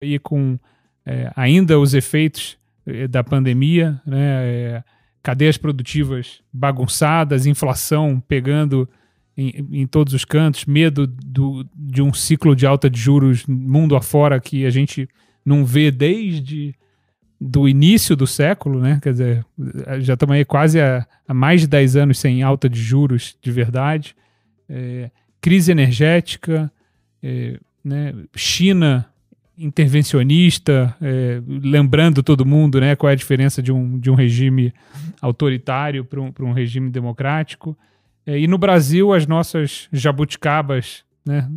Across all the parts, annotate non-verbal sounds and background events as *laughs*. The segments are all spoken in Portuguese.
e com é, ainda os efeitos é, da pandemia, né? É, cadeias produtivas bagunçadas, inflação pegando em, em todos os cantos, medo do, de um ciclo de alta de juros mundo afora que a gente não vê desde do início do século, né? Quer dizer, já estamos aí quase há mais de 10 anos sem alta de juros de verdade. É, crise energética, é, né? China intervencionista, é, lembrando todo mundo né, qual é a diferença de um, de um regime autoritário para um, um regime democrático. É, e no Brasil, as nossas jabuticabas, né,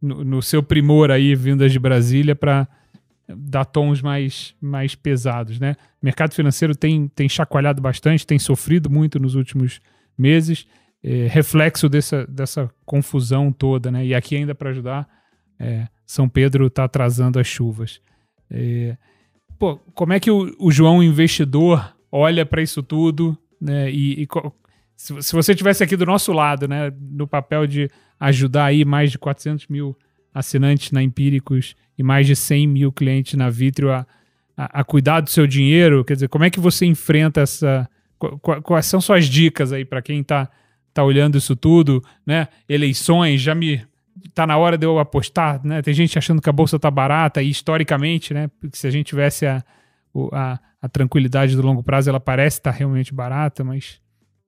no, no seu primor aí, vindas de Brasília, para dar tons mais, mais pesados. Né? O mercado financeiro tem, tem chacoalhado bastante, tem sofrido muito nos últimos meses, é, reflexo dessa, dessa confusão toda. Né? E aqui, ainda para ajudar é, São Pedro está atrasando as chuvas. É, pô, como é que o, o João investidor olha para isso tudo, né? E, e se, se, você tivesse aqui do nosso lado, né, no papel de ajudar aí mais de 400 mil assinantes na Empíricos e mais de 100 mil clientes na Vitrio a, a, a cuidar do seu dinheiro, quer dizer, como é que você enfrenta essa? quais são suas dicas aí para quem está tá olhando isso tudo, né? Eleições, já me tá na hora de eu apostar, né? Tem gente achando que a bolsa tá barata e historicamente, né? Porque se a gente tivesse a, a, a tranquilidade do longo prazo, ela parece estar tá realmente barata, mas.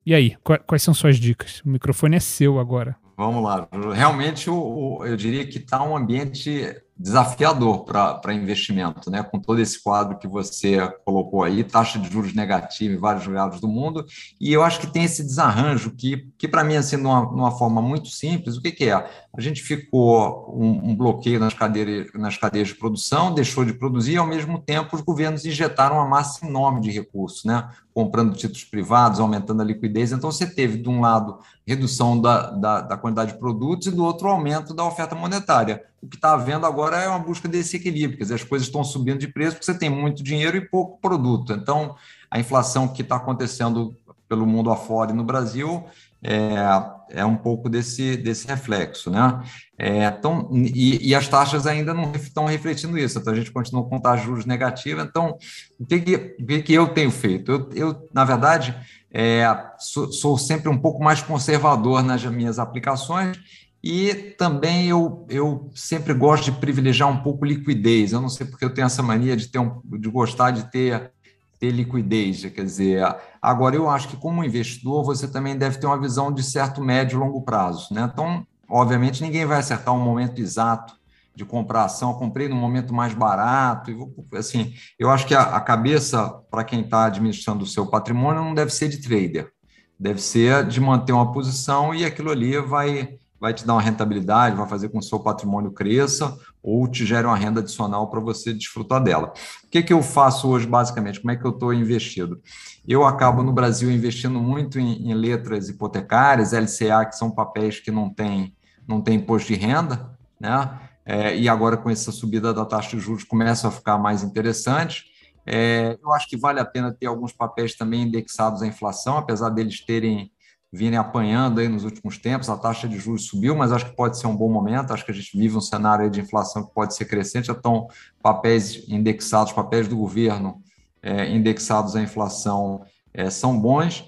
E aí, quais, são suas dicas? O microfone é seu agora. Vamos lá. Realmente, o, eu diria que está um ambiente desafiador para investimento, né? com todo esse quadro que você colocou aí, taxa de juros negativa em vários lugares do mundo, e eu acho que tem esse desarranjo que, que para mim, assim, numa, numa forma muito simples, o que, que é? A gente ficou um, um, bloqueio nas cadeias, nas cadeias de produção, deixou de produzir, e ao mesmo tempo os governos injetaram uma massa enorme de recursos, né? comprando títulos privados, aumentando a liquidez, então você teve, de um lado, redução da, da, da quantidade de produtos e, do outro, aumento da oferta monetária o que está havendo agora é uma busca desse equilíbrio, quer dizer, as coisas estão subindo de preço porque você tem muito dinheiro e pouco produto. Então, a inflação que está acontecendo pelo mundo afora e no Brasil é, é um pouco desse, desse reflexo, né? É, então, e, e, as taxas ainda não estão refletindo isso, então a gente continua com taxas juros negativa. Então, o que, que, que, que eu tenho feito? Eu, eu na verdade, é, sou, sou, sempre um pouco mais conservador nas minhas aplicações e também eu, eu sempre gosto de privilegiar um pouco liquidez. Eu não sei porque eu tenho essa mania de, ter um, de gostar de ter, ter liquidez. Quer dizer, agora eu acho que como investidor você também deve ter uma visão de certo médio e longo prazo. Né? Então, obviamente, ninguém vai acertar um momento exato de comprar ação. Eu comprei no momento mais barato. E vou, assim, eu acho que a, a cabeça para quem está administrando o seu patrimônio não deve ser de trader. Deve ser de manter uma posição e aquilo ali vai vai te dar uma rentabilidade, vai fazer com que o seu patrimônio cresça ou te gere uma renda adicional para você desfrutar dela. O que, que eu faço hoje, basicamente? Como é que eu estou investido? Eu acabo no Brasil investindo muito em, em, letras hipotecárias, LCA, que são papéis que não têm não tem imposto de renda, né? É, e agora com essa subida da taxa de juros começa a ficar mais interessante. É, eu acho que vale a pena ter alguns papéis também indexados à inflação, apesar deles terem virem apanhando aí nos últimos tempos. A taxa de juros subiu, mas acho que pode ser um bom momento. Acho que a gente vive um cenário de inflação que pode ser crescente. então papéis indexados, papéis do governo é, indexados à inflação é, são bons.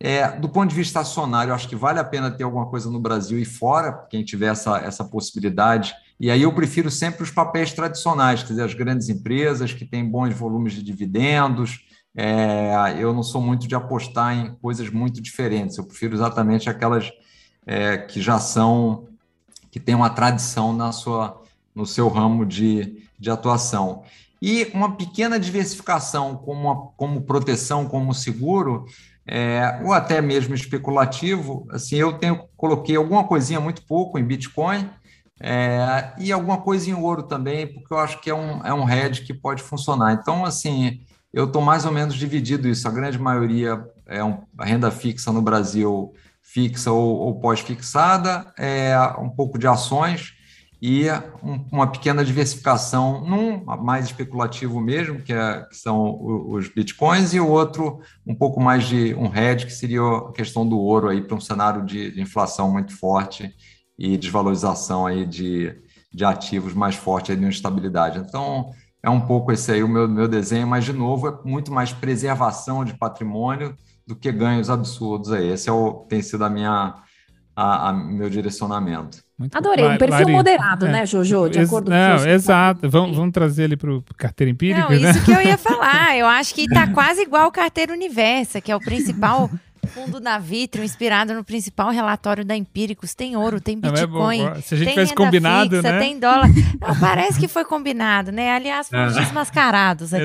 É, do ponto de vista acionário, acho que vale a pena ter alguma coisa no Brasil e fora, quem tiver essa, essa possibilidade. E aí eu prefiro sempre os papéis tradicionais, quer dizer, as grandes empresas que têm bons volumes de dividendos, é, eu não sou muito de apostar em coisas muito diferentes. Eu prefiro exatamente aquelas é, que já são, que têm uma tradição na sua, no seu ramo de, de atuação. E uma pequena diversificação como, uma, como proteção, como seguro, é, ou até mesmo especulativo, assim, eu tenho coloquei alguma coisinha muito pouco em Bitcoin é, e alguma coisa em ouro também, porque eu acho que é um, é um hedge que pode funcionar. Então, assim, eu estou mais ou menos dividido isso. A grande maioria é um, a renda fixa no Brasil, fixa ou, ou pós-fixada, é um pouco de ações e um, uma pequena diversificação, num mais especulativo mesmo, que, é, que são os bitcoins, e o outro um pouco mais de um hedge, que seria a questão do ouro aí para um cenário de, de inflação muito forte e desvalorização aí de, de ativos mais forte aí de instabilidade. Então, é um pouco esse aí o meu, meu desenho, mas de novo é muito mais preservação de patrimônio do que ganhos absurdos aí. Esse é o, tem sido a minha a, a meu direcionamento. Muito Adorei, um perfil Lari, moderado, é, né, Jojo? De acordo não, com exato. Vamos, vamos trazer ele para o Carteiro empírica. Não, isso né? que eu ia falar. Eu acho que está *laughs* quase igual o Carteiro universa, que é o principal *laughs* fundo na Vitro inspirado no principal relatório da Empíricos. Tem ouro, tem *laughs* é Bitcoin. Se a gente fez combinado, fixa, né? Tem dólar. Não, parece que foi combinado, né? Aliás, foram é. desmascarados aqui. *laughs*